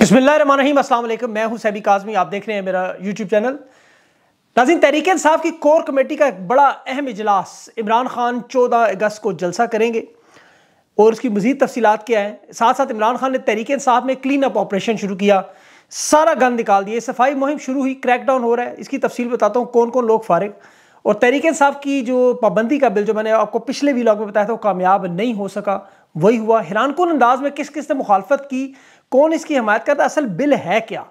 बसमिलकुम मैं हूं सैबी काजमी आप देख रहे हैं मेरा यूट्यूब चैनल नाजिन तहरीक साहब की कोर कमेटी का एक बड़ा अहम इजलास इमरान खान चौदह अगस्त को जलसा करेंगे और उसकी मजीद तफसीत क्या है साथ साथ इमरान खान ने तहरीक साहब में क्लीन अप ऑपरेशन शुरू किया सारा गंद निकाल दिए सफाई मुहिम शुरू हुई क्रैकडाउन हो रहा है इसकी तफसील बताता हूँ कौन कौन लोग फारिग और तहरीक साहब की जो पाबंदी का बिल जो मैंने आपको पिछले वीलॉग में बताया था वो कामयाब नहीं हो सका वही हुआ हिलान कौन अंदाज में किस किस ने मुखालफत की कौन इसकी हमायत करता असल बिल है क्या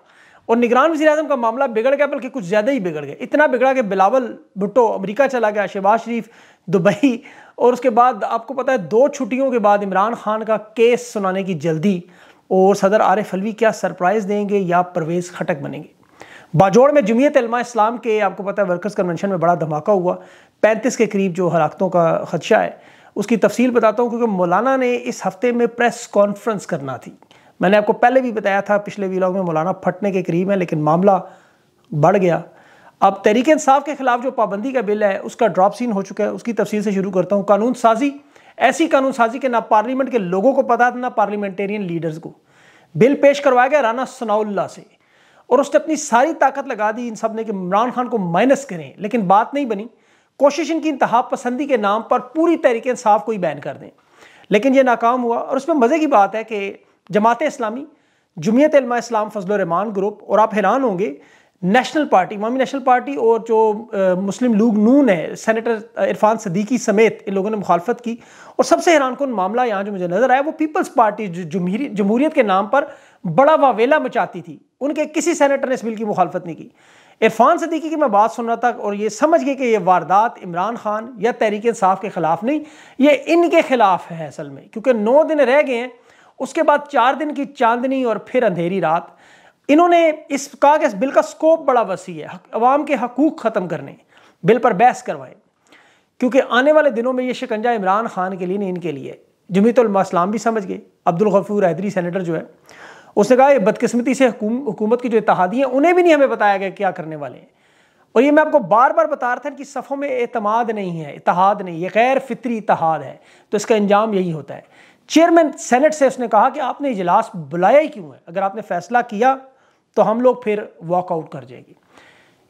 और निगरान वजी अजम का मामला बिगड़ गया बल्कि कुछ ज़्यादा ही बिगड़ गया इतना बिगड़ा कि बिलावल भुट्टो अमरीका चला गया शहबाज शरीफ दुबई और उसके बाद आपको पता है दो छुट्टियों के बाद इमरान खान का केस सुनाने की जल्दी और सदर आरिफ अलवी क्या सरप्राइज़ देंगे या परवेज़ खटक बनेंगे बाजोड़ में जमीयत इस्लाम के आपको पता है वर्कर्स कन्वेंशन में बड़ा धमाका हुआ पैंतीस के करीब जो हलाकतों का खदशा है उसकी तफसील बताता हूँ क्योंकि मौलाना ने इस हफ्ते में प्रेस कॉन्फ्रेंस करना थी मैंने आपको पहले भी बताया था पिछले वीलॉग में मौलाना फटने के करीब है लेकिन मामला बढ़ गया अब तहरीक इंसाफ के खिलाफ जो पाबंदी का बिल है उसका ड्रॉप सीन हो चुका है उसकी तफसील से शुरू करता हूँ कानून साजी ऐसी कानून साजी के ना पार्लियामेंट के लोगों को पता था ना पार्लियामेंटेरियन लीडर्स को बिल पेश करवाया गया राना सनाउल्ला से और उसने अपनी सारी ताकत लगा दी इन सब ने कि इमरान खान को माइनस करें लेकिन बात नहीं बनी कोशिश इनकी इंतहा पसंदी के नाम पर पूरी तरीके इंसाफ को ही बैन कर दें लेकिन यह नाकाम हुआ और उसमें मज़े की बात है कि जमात इस्लामी इलमा इस्लाम फजलरहमान ग्रुप और आप हैरान होंगे नेशनल पार्टी मामी नेशनल पार्टी और जो आ, मुस्लिम लीग नून है सेनेटर इरफान सदीकी समेत इन लोगों ने मुखालफत की और सबसे हैरान कन मामला यहाँ जो मुझे नज़र आया वो पीपल्स पार्टी जमहूरीत के नाम पर बड़ा वावेला मचाती थी उनके किसी सेनेटर ने इस बिल की मुखालफत नहीं की इरफान सदीकी की मैं बात सुन रहा था और ये समझ गए कि ये वारदात इमरान खान या तहरीक इंसाफ के ख़िलाफ़ नहीं ये इनके ख़िलाफ़ है असल में क्योंकि नौ दिन रह गए हैं उसके बाद चार दिन की चांदनी और फिर अंधेरी रात इन्होंने इस कहा कि इस बिल का स्कोप बड़ा वसी है अवाम के हकूक ख़त्म करने बिल पर बहस करवाए क्योंकि आने वाले दिनों में ये शिकंजा इमरान खान के लिए नहीं इनके लिए इस्लाम भी समझ गए अब्दुल गफूर हैदरी सेनेटर जो है उसने कहा बदकिस्मती से हुकूमत की जो इतिहादी हैं उन्हें भी नहीं हमें बताया गया क्या करने वाले हैं और ये मैं आपको बार बार बता रहा था कि सफ़ों में अतमाद नहीं है इतिहाद नहीं ये गैर फित्री इतिहाद है तो इसका अंजाम यही होता है चेयरमैन सेनेट से उसने कहा कि आपने इजलास बुलाया ही क्यों है अगर आपने फैसला किया तो हम लोग फिर वॉकआउट कर जाएगी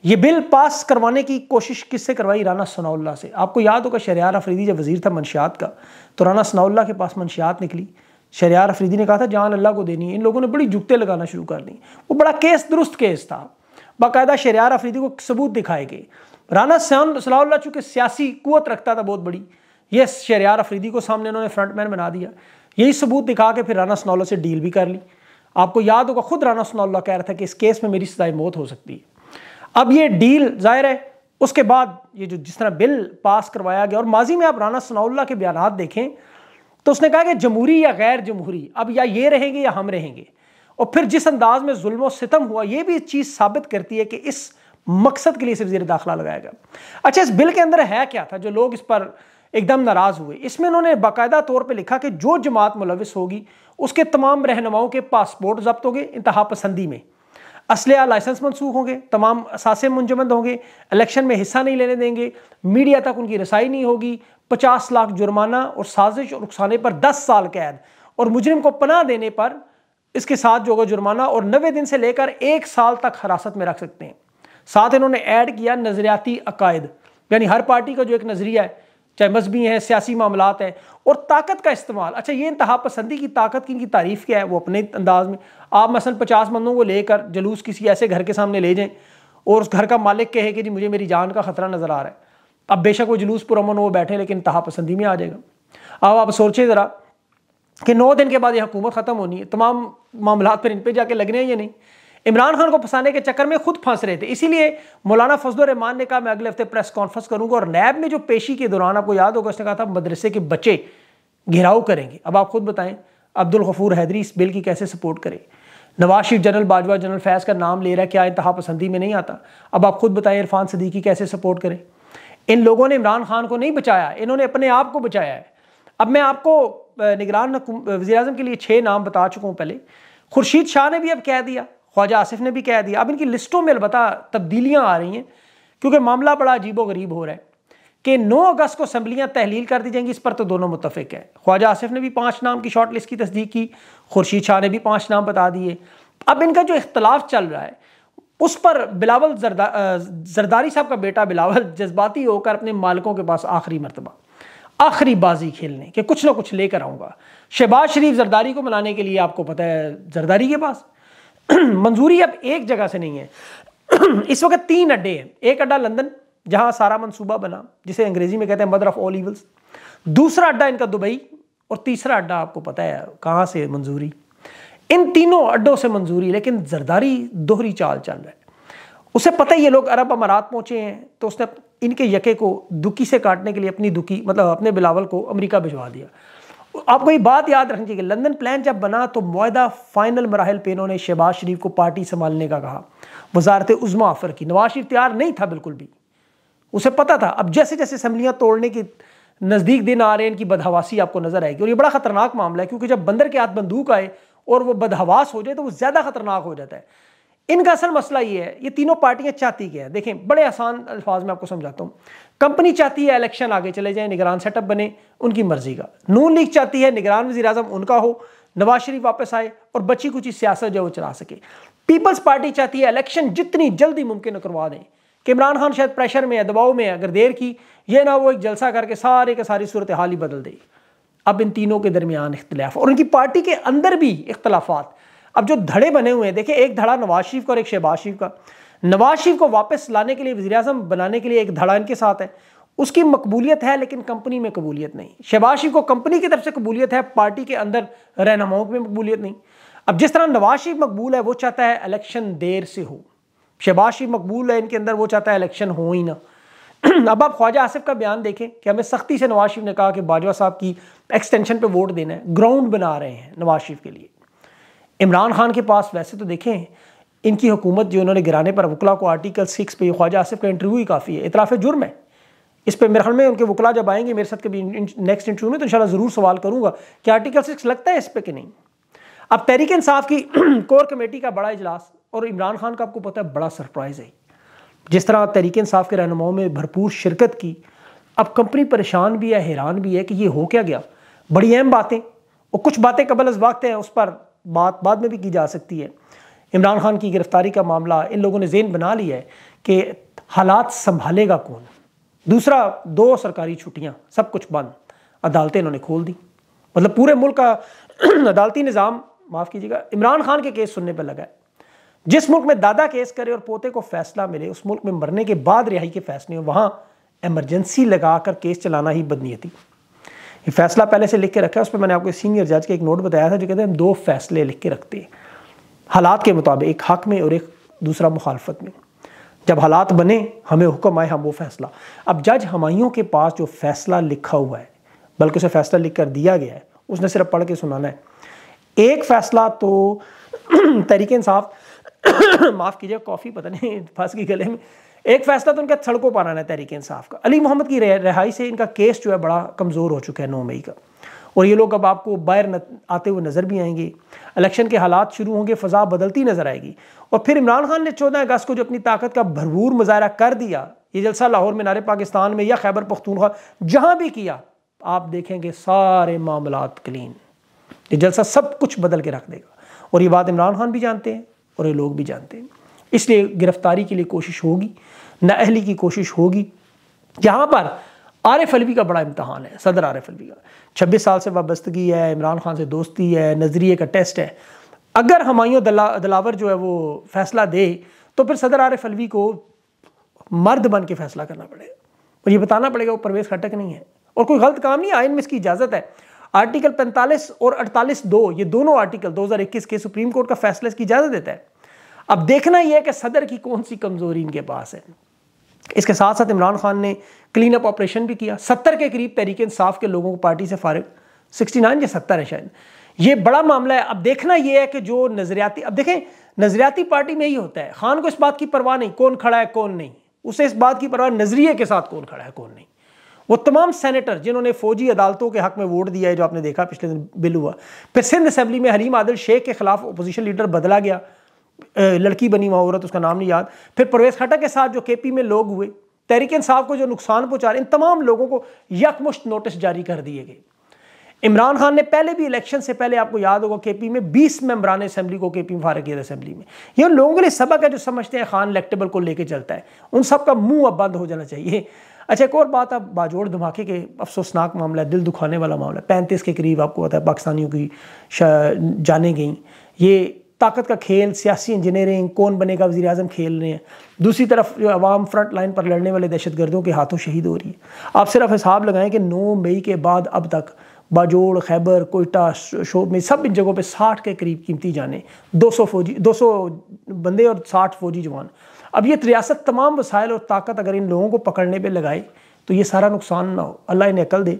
ये बिल पास करवाने की कोशिश किससे करवाई राना सनाउल्ला से आपको याद होगा शरियार अफरीदी जब वजीर था मनशियात का तो राना सनाउल्ला के पास मनशियात निकली शरियार अफरीदी ने कहा था जान अल्लाह को देनी है इन लोगों ने बड़ी जुगते लगाना शुरू कर दी वो बड़ा केस दुरुस्त केस था बाकायदा शरियार अफरीदी को सबूत दिखाए गए राना सयान सलाउल्ला चूँकि सियासी कुत रखता था बहुत बड़ी ये शरियार अफरीदी को सामने उन्होंने फ्रंट मैन बना दिया यही सबूत दिखा के फिर राना सनौला से डील भी कर ली आपको याद होगा खुद राना सनौला कह रहा था कि इस केस में मेरी सदाई मौत हो सकती है अब ये डील जाहिर है उसके बाद ये जो जिस तरह बिल पास करवाया गया और माजी में आप राना सनाउल्ला के बयान देखें तो उसने कहा कि जमहूरी या गैर जमहूरी अब या ये रहेंगे या हम रहेंगे और फिर जिस अंदाज में जुल्म सितम हुआ ये भी चीज़ साबित करती है कि इस मकसद के लिए इसे वजीर दाखिला लगाया गया अच्छा इस बिल के अंदर है क्या था जो लोग इस पर एकदम नाराज़ हुए इसमें उन्होंने बाकायदा तौर पर लिखा कि जो जमात मुलविस होगी उसके तमाम रहनुमाओं के पासपोर्ट जब्त होंगे इंतहा पसंदी में असलिया लाइसेंस मनसूख होंगे तमाम असासे मुंजमंद होंगे इलेक्शन में हिस्सा नहीं लेने देंगे मीडिया तक उनकी रसाई नहीं होगी पचास लाख जुर्माना और साजिश और उकसाने पर दस साल कैद और मुजरिम को पनाह देने पर इसके साथ जो होगा जुर्माना और नबे दिन से लेकर एक साल तक हिरासत में रख सकते हैं साथ इन्होंने ऐड किया नज़रियाती अकायद यानी हर पार्टी का जो एक नज़रिया है चाहे मजहबी हैं सियासी मामला हैं और ताकत का इस्तेमाल अच्छा ये इंतहा पसंदी की ताकत की इनकी तारीफ क्या है वो अपने अंदाज में आप मसल पचास मंदों को लेकर जलूस किसी ऐसे घर के सामने ले जाएँ और उस घर का मालिक कहे कि जी मुझे मेरी जान का ख़तरा नज़र आ रहा है अब बेशक वो जुलूस अमन वो बैठे लेकिन तहा पसंदी में आ जाएगा अब आप सोचिए ज़रा कि नौ दिन के बाद यह हुकूमत ख़त्म होनी है तमाम मामला पर इन पर जाके लगने हैं या नहीं इमरान खान को फंसाने के चक्कर में खुद फंस रहे थे इसीलिए मौलाना फजल रहमान ने कहा मैं अगले हफ्ते प्रेस कॉन्फ्रेंस करूंगा और नैब में जो पेशी के दौरान आपको याद होगा उसने कहा था मदरसे के बच्चे घिराव करेंगे अब आप खुद बताएं अब्दुल गफूर हैदरी इस बिल की कैसे सपोर्ट करें नवाज शरीफ जनरल बाजवा जनरल फैज़ का नाम ले रहा है क्या इंतहा पसंदी में नहीं आता अब आप खुद बताएं इरफान सदीकी कैसे सपोर्ट करें इन लोगों ने इमरान खान को नहीं बचाया इन्होंने अपने आप को बचाया है अब मैं आपको निगरान वजी अजम के लिए छः नाम बता चुका हूँ पहले खुर्शीद शाह ने भी अब कह दिया ख्वाजा आसिफ ने भी कह दिया अब इनकी लिस्टों में अलबत् तब्दीलियाँ आ रही हैं क्योंकि मामला बड़ा अजीब गरीब हो रहा है कि 9 अगस्त को असम्बलियाँ तहलील कर दी जाएंगी इस पर तो दोनों मुतफिक है ख्वाजा आसिफ ने भी पाँच नाम की शॉर्ट लिस्ट की तस्दीक की खुर्शीद शाह ने भी पाँच नाम बता दिए अब इनका जो इख्तलाफ चल रहा है उस पर बिलावल जरदा जरदारी साहब का बेटा बिलावल जज्बाती होकर अपने मालिकों के पास आखिरी मरतबा आखिरी बाजी खेलने के कुछ ना कुछ लेकर आऊँगा शहबाज शरीफ जरदारी को मनाने के लिए आपको पता है जरदारी के पास मंजूरी अब एक जगह से नहीं है इस वक्त तीन अड्डे हैं एक अड्डा लंदन जहां सारा मनसूबा बना जिसे अंग्रेजी में कहते हैं मदर ऑफ ऑल इवल्स दूसरा अड्डा इनका दुबई और तीसरा अड्डा आपको पता है कहाँ से मंजूरी इन तीनों अड्डों से मंजूरी लेकिन जरदारी दोहरी चाल चल रहा है उसे पता ही ये लोग अरब अमारात पहुंचे हैं तो उसने इनके यके को दुखी से काटने के लिए अपनी दुखी मतलब अपने बिलावल को अमेरिका भिजवा दिया आपको ये बात याद रखनी चाहिए लंदन प्लान जब बना तो माहा फाइनल मराहल पे इन्होंने शहबाज शरीफ को पार्टी संभालने का कहा वजारत उज़मा आफर की नवाज शरीफ तैयार नहीं था बिल्कुल भी उसे पता था अब जैसे जैसे असम्बलियाँ तोड़ने की नज़दीक दिन आ रहे हैं इनकी बदहवासी आपको नज़र आएगी और ये बड़ा ख़तरनाक मामला है क्योंकि जब बंदर के हाथ बंदूक आए और वो बदहवास हो जाए तो वो ज़्यादा ख़तरनाक हो जाता है इनका असल मसला ये है ये तीनों पार्टियां चाहती क्या है देखें बड़े आसान अल्फाज में आपको समझाता हूँ कंपनी चाहती है इलेक्शन आगे चले जाए निगरान सेटअप बने उनकी मर्जी का नून लीग चाहती है निगरान वजी अजम उनका हो नवाज शरीफ वापस आए और बची कुची सियासत जो वो चला सके पीपल्स पार्टी चाहती है इलेक्शन जितनी जल्दी मुमकिन करवा दें कि इमरान खान शायद प्रेशर में है दबाव में है अगर देर की यह ना वो एक जलसा करके सारे के सारी सूरत हाल ही बदल दे अब इन तीनों के दरमियान इख्तलाफ और उनकी पार्टी के अंदर भी इख्तलाफात अब जो धड़े बने हुए हैं देखिए एक धड़ा नवाज शरीफ का और एक शहबाज शरीफ का नवाज शरीफ को वापस लाने के लिए वजी अजम बनाने के लिए एक धड़ा इनके साथ है उसकी मकबूलियत है लेकिन कंपनी में कबूलियत नहीं शहबाज शरीफ को कंपनी की तरफ से कबूलियत है पार्टी के अंदर रहनुमाओं में मकबूलियत नहीं अब जिस तरह नवाज शरीफ मकबूल है वो चाहता है इलेक्शन देर से हो शहबाज शरीफ मकबूल है इनके अंदर वो चाहता है इलेक्शन हो ही ना अब आप ख्वाजा आसिफ का बयान देखें कि हमें सख्ती से नवाज शरीफ ने कहा कि बाजवा साहब की एक्सटेंशन पे वोट देना है ग्राउंड बना रहे हैं नवाज शरीफ के लिए इमरान खान के पास वैसे तो देखें इनकी हुकूमत जो इन्होंने गिराने पर वकला को आर्टिकल सिक्स पे ख्वाजा आसिफ का इंटरव्यू ही काफ़ी है इतराफ़ जुर्म है इस पर मेरे में उनके वकला जब आएंगे मेरे साथ कभी नेक्स्ट इंटरव्यू में तो इन ज़रूर सवाल करूँगा कि आर्टिकल सिक्स लगता है इस पर कि नहीं अब तहरीक इंसाफ की कोर कमेटी का बड़ा इजलास और इमरान खान का आपको पता है बड़ा सरप्राइज़ है जिस तरह तहरीक इंसाफ के रहनुमाओं में भरपूर शिरकत की अब कंपनी परेशान भी है हैरान भी है कि ये हो क्या गया बड़ी अहम बातें और कुछ बातें कबल अज वक्त हैं उस पर बात बाद में भी की जा सकती है इमरान खान की गिरफ्तारी का मामला इन लोगों ने जेन बना लिया है कि हालात संभालेगा कौन दूसरा दो सरकारी छुट्टियाँ सब कुछ बंद अदालतें इन्होंने खोल दी मतलब पूरे मुल्क का अदालती निज़ाम माफ़ कीजिएगा इमरान खान के केस सुनने पर लगा है जिस मुल्क में दादा केस करे और पोते को फैसला मिले उस मुल्क में मरने के बाद रिहाई के फैसले हो वहाँ एमरजेंसी लगाकर केस चलाना ही बदनीयती ये फैसला पहले से लिख के रखा है उस पर मैंने आपको सीनियर जज का एक नोट बताया था जो कहते हैं हम दो फैसले लिख के रखते हैं हालात के मुताबिक एक हक में और एक दूसरा मुखालफत में जब हालात बने हमें हुक्म आए हम वो फैसला अब जज हमायों के पास जो फैसला लिखा हुआ है बल्कि उसे फैसला लिख कर दिया गया है उसने सिर्फ पढ़ के सुनाना है एक फैसला तो तरीके इंसाफ माफ़ कीजिए कॉफ़ी पता नहीं फंस गई गले में एक फैसला तो उनका सड़कों पर आना है तहरीक इंसाफ का अली मोहम्मद की रिहाई से इनका केस जो है बड़ा कमज़ोर हो चुका है नौ मई का और ये लोग अब आपको बाहर आते हुए नज़र भी आएंगे इलेक्शन के हालात शुरू होंगे फ़जा बदलती नज़र आएगी और फिर इमरान खान ने चौदह अगस्त को जो अपनी ताकत का भरपूर मुजाहरा कर दिया ये जलसा लाहौर में नारे पाकिस्तान में या खैबर पख्तूनख्वा जहाँ भी किया आप देखेंगे सारे मामला क्लीन ये जलसा सब कुछ बदल के रख देगा और ये बात इमरान खान भी जानते हैं और ये लोग भी जानते हैं इसलिए गिरफ्तारी के लिए कोशिश होगी नाअहली की कोशिश होगी यहाँ पर आरिफ अलवी का बड़ा इम्तहान है सदर आरिफ अलवी का छब्बीस साल से वाबस्तगी है इमरान खान से दोस्ती है नज़रिए का टेस्ट है अगर हमायों दला, दलावर जो है वो फैसला दे तो फिर सदर आरिफ अलवी को मर्द बन के फैसला करना पड़ेगा और ये बताना पड़ेगा वो परवेज खटक नहीं है और कोई गलत काम नहीं आयन में इसकी इजाज़त है आर्टिकल 45 और 48 दो ये दोनों आर्टिकल 2021 के सुप्रीम कोर्ट का फैसला इसकी इजाज़त देता है अब देखना यह है कि सदर की कौन सी कमज़ोरी इनके पास है इसके साथ साथ इमरान खान ने क्लीन अप ऑपरेशन भी किया सत्तर के करीब तरीके इंसाफ के लोगों को पार्टी से फारग सिक्सटी नाइन या सत्तर है शायद ये बड़ा मामला है अब देखना यह है कि जो नज़रियाती अब देखें नज़रियाती पार्टी में ही होता है खान को इस बात की परवाह नहीं कौन खड़ा है कौन नहीं उसे इस बात की परवाह नज़रिए के साथ कौन खड़ा है कौन नहीं वो तमाम सेनेटर जिन्होंने फौजी अदालतों के हक में वोट दिया है जो आपने देखा पिछले दिन बिल हुआ फिर सिंध असेंबली में हलीम आदिल शेख के खिलाफ अपोजिशन लीडर बदला गया लड़की बनी वहाँ औरत उसका नाम नहीं याद फिर परवेज खट्टा के साथ जो के में लोग हुए तहरीक इंसाफ को जो नुकसान पहुंचा रहे इन तमाम लोगों को यकमुश्त नोटिस जारी कर दिए गए इमरान खान ने पहले भी इलेक्शन से पहले आपको याद होगा के पी में 20 मेम्बरान असेंबली को के पी में फारक किया असेंबली में ये उन लोगों के लिए सबक है जो समझते हैं खान इलेक्टेबल को लेकर चलता है उन सब का मुंह अब बंद हो जाना चाहिए अच्छा एक और बात अब बाजोड़ धमाके के अफसोसनाक मामला है दिल दुखाने वाला मामला है पैंतीस के करीब आपको पता है पाकिस्तानियों की जाने गई ये ताकत का खेल सियासी इंजीनियरिंग कौन बनेगा वजी अजम खेल रहे हैं दूसरी तरफ जो अवाम फ्रंट लाइन पर लड़ने वाले दहशत गर्दों के हाथों शहीद हो रही है आप सिर्फ हिसाब लगाएं कि नौ मई के बाद अब तक बाजोड़ खैबर कोयटा शोब में सब इन जगहों पर साठ के करीब कीमती जाने दो सौ फौजी दो सौ बंदे और साठ फौजी जवान अब ये रियासत तमाम वसायल और ताकत अगर इन लोगों को पकड़ने पर लगाए तो ये सारा नुकसान ना हो अल्लाह इन्हें अकल दे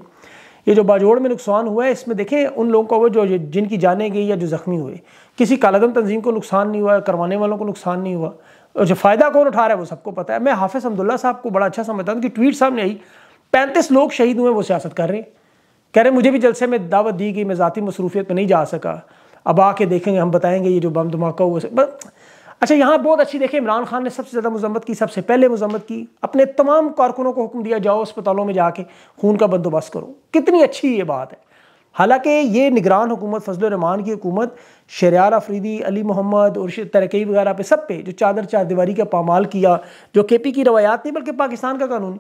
ये जो बाजोड़ में नुकसान हुआ है इसमें देखें उन लोगों को वो जो जिनकी जाने गई या जो ज़ख्मी हुए किसी कालादम तंजीम को नुकसान नहीं हुआ करवाने वालों को नुकसान नहीं हुआ और जो फ़ायदा कौन उठा रहा है वो सबको पता है मैं हाफिज़ अब्दुल्ला साहब को बड़ा अच्छा समझता हूँ कि ट्वीट सामने आई पैंतीस लोग शहीद हुए वो सियासत कर रहे हैं कह रहे मुझे भी जलसे में दावत दी गई मैं ज़ाती मसरूफियत में नहीं जा सका अब आके देखेंगे हम बताएंगे ये जो बम धमाका हुआ बस अच्छा यहाँ बहुत अच्छी देखें इमरान खान ने सबसे ज़्यादा मजम्मत की सबसे पहले मजम्मत की अपने तमाम कारकुनों को हुक्म दिया जाओ अस्पतालों में जाके खून का बंदोबस्त करो कितनी अच्छी ये बात है हालांकि ये निगरान हुकूमत फजल रहमान की हुकूमत शरियार आफरीदी अली मोहम्मद और तरक्की वगैरह पे सब पे जो चादर चार दीवारी का पामाल किया जो के पी की रवायात नहीं बल्कि पाकिस्तान का कानून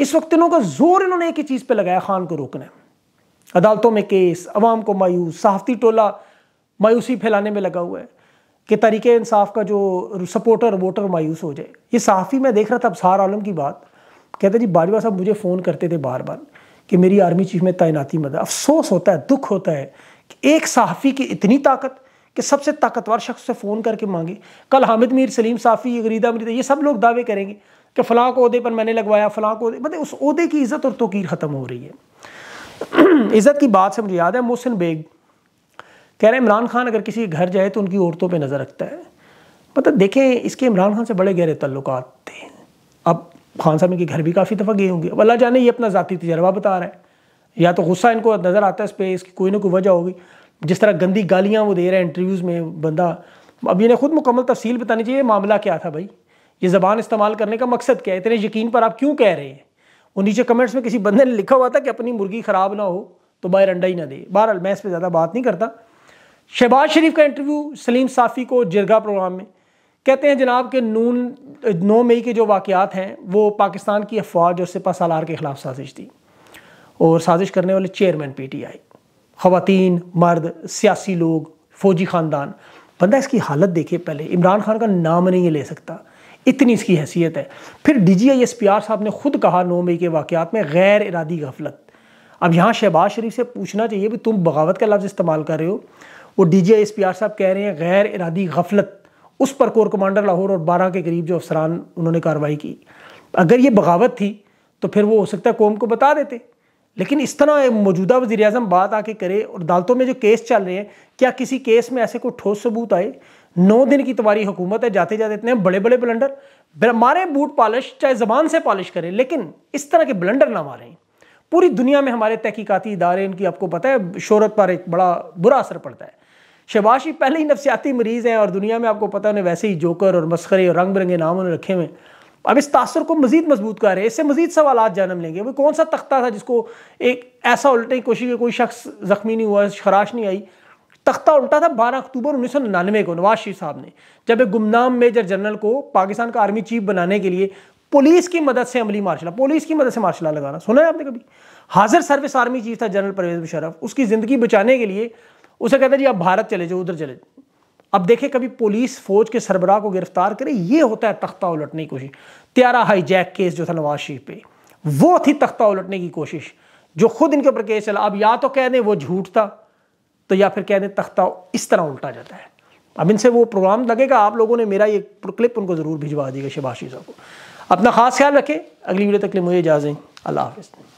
इस वक्त इन्हों का जोर इन्होंने एक ही चीज़ पर लगाया खान को रोकना अदालतों में केस अवाम को मायूस सहाफ़ती टोला मायूसी फैलाने में लगा हुआ है कि तरीके इंसाफ का जो सपोर्टर वोटर मायूस हो जाए ये सहाफ़ी मैं देख रहा था अब सार आलम की बात कहते जी बाजवा साहब मुझे फ़ोन करते थे बार बार कि मेरी आर्मी चीफ में तैनाती मदद अफसोस होता है दुख होता है कि एक सहाफ़ी की इतनी ताकत कि सबसे ताकतवर शख्स से फ़ोन करके मांगे कल हामिद मीर सलीम साफ़ी गरीदा मरीदा ये सब लोग दावे करेंगे कि फ़लाँ को अहदे पर मैंने लगवाया फ़लाँ को मतलब उस अहदे की इज़्ज़त और तोकीर ख़त्म हो रही है इज़्ज़त की बात से मुझे याद है मोहसिन बेग कह रहे इमरान खान अगर किसी घर जाए तो उनकी औरतों पर नज़र रखता है मतलब देखें इसके इमरान खान से बड़े गहरे तल्लुक थे अब खान साहब इनके घर भी काफ़ी दफ़ा गए होंगे अब अल्लाह जाने ये अपना ज़ाती तजर्बा बता रहे हैं या तो गुस्सा इनको नज़र आता है इस पर इसकी कोई ना कोई वजह होगी जिस तरह गंदी गालियाँ वो दे रहे हैं इंटरव्यूज़ में बंदा अब इन्हें खुद मुकम्मल तफसील बतानी चाहिए मामला क्या था भाई ये ज़बान इस्तेमाल करने का मकसद क्या है इतने यकीन पर आप क्यों कह रहे हैं वो नीचे कमेंट्स में किसी बंदे ने लिखा हुआ था कि अपनी मुर्गी ख़राब ना हो तो बाहर अंडा ही ना दे बहरहाल मैं इस पर ज़्यादा बात नहीं करता शहबाज शरीफ का इंटरव्यू सलीम साफ़ी को जिरगा प्रोग्राम में कहते हैं जनाब के नून नौ मई के जो वाक़ात हैं वो पाकिस्तान की अफवाज और सिपा सालार के ख़िलाफ़ साजिश थी और साजिश करने वाले चेयरमैन पी टी आई खुतिन मर्द सियासी लोग फ़ौजी ख़ानदान बंदा इसकी हालत देखे पहले इमरान खान का नाम नहीं ले सकता इतनी इसकी हैसियत है फिर D G I S P R साहब ने ख़ुद कहा नौ मई के वाक़ात में गैर इरादी गफलत अब यहाँ शहबाज शरीफ से पूछना चाहिए भी तुम बगावत का लफ्ज़ इस्तेमाल कर रहे हो वो D G I S P R साहब कह रहे हैं गैर इरादी गफलत उस पर कोर कमांडर लाहौर और बारह के करीब जो अफसरान उन्होंने कार्रवाई की अगर ये बगावत थी तो फिर वो हो सकता है कौम को बता देते लेकिन इस तरह मौजूदा वजी अजम बात आके करे और अदालतों में जो केस चल रहे हैं क्या किसी केस में ऐसे कोई ठोस सबूत आए नौ दिन की तुम्हारी हुकूमत है जाते जाते इतने बड़े बड़े ब्लेंडर मारे बूट पालिश चाहे ज़बान से पॉलिश करें लेकिन इस तरह के ब्लेंडर ना मारें पूरी दुनिया में हमारे तहकीकती इदारे इनकी आपको पता है शहरत पर एक बड़ा बुरा असर पड़ता है शबाशी पहले ही नफसियाती मरीज़ हैं और दुनिया में आपको पता उन्हें वैसे ही जोकर और मस्खरे और रंग बिरंगे नाम उन्हें रखे हुए अब इस तासर को मजीद मजबूत कर रहे हैं इससे मजीद सवाल जन्म लेंगे वो कौन सा तख्ता था जिसको एक ऐसा उल्टे की कोशिश कोई शख्स ज़ख्मी नहीं हुआ खराश नहीं आई तख्ता उल्टा था बारह अक्टूबर उन्नीस सौ निन्यानवे को नवाज शरीफ साहब ने जब एक गुमनाम मेजर जनरल को पाकिस्तान का आर्मी चीफ बनाने के लिए पुलिस की मदद से अमली मार्शला पुलिस की मदद से मार्शला लगाना सुना है आपने कभी हाजिर सर्विस आर्मी चीफ था जनरल परवेज मुशरफ उसकी ज़िंदगी बचाने के लिए उसे कहते हैं जी आप भारत चले जाओ उधर चले जाओ अब देखें कभी पुलिस फौज के सरबराह को गिरफ्तार करे ये होता है तख्ता उलटने की कोशिश त्यारा हाईजैक केस जो था नवाज शरीफ पे वो थी तख्ता उलटने की कोशिश जो खुद इनके ऊपर केस चला अब या तो कह दें वो झूठ था तो या फिर कह दें तख्ता इस तरह उल्टा जाता है अब इनसे वो प्रोग्राम लगेगा आप लोगों ने मेरा ये क्लिप उनको ज़रूर भिजवा दिएगा शबाशी साहब को अपना खास ख्याल रखें अगली वीडियो तक के लिए मुझे इजाज़ें अल्लाह हाफिज़